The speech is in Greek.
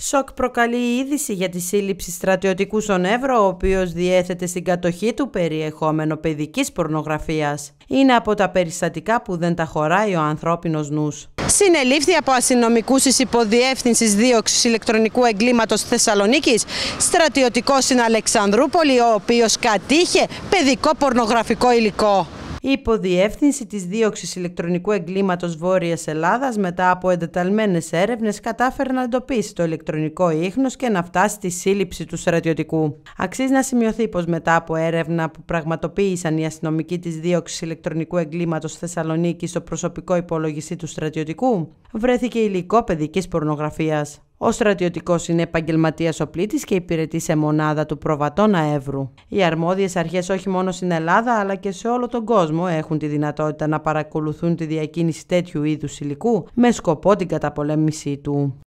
Σοκ προκαλεί η είδηση για τη σύλληψη στρατιωτικού στον Εύρο, ο οποίος διέθετε στην κατοχή του περιεχόμενο παιδικής πορνογραφίας. Είναι από τα περιστατικά που δεν τα χωράει ο ανθρώπινος νους. Συνελήφθη από αστυνομικούς της Υποδιεύθυνσης Δίωξης Ηλεκτρονικού Εγκλήματος Θεσσαλονίκης, στρατιωτικός στην Αλεξανδρούπολη, ο οποίος κατήχε παιδικό πορνογραφικό υλικό. Η υποδιεύθυνση της δίωξης ηλεκτρονικού εγκλήματος Βόρειας Ελλάδας μετά από εντεταλμένες έρευνες κατάφερε να εντοπίσει το ηλεκτρονικό ίχνος και να φτάσει στη σύλληψη του στρατιωτικού. Αξίζει να σημειωθεί πως μετά από έρευνα που πραγματοποίησαν οι αστυνομικοί της δίωξης ηλεκτρονικού εγκλήματος Θεσσαλονίκη στο προσωπικό υπολογιστή του στρατιωτικού, βρέθηκε υλικό παιδικής πορνογραφίας. Ο στρατιωτικός είναι επαγγελματίας οπλίτη και υπηρετεί σε μονάδα του Προβατών Αεύρου. Οι αρμόδιες αρχές όχι μόνο στην Ελλάδα αλλά και σε όλο τον κόσμο έχουν τη δυνατότητα να παρακολουθούν τη διακίνηση τέτοιου είδους υλικού με σκοπό την καταπολέμησή του.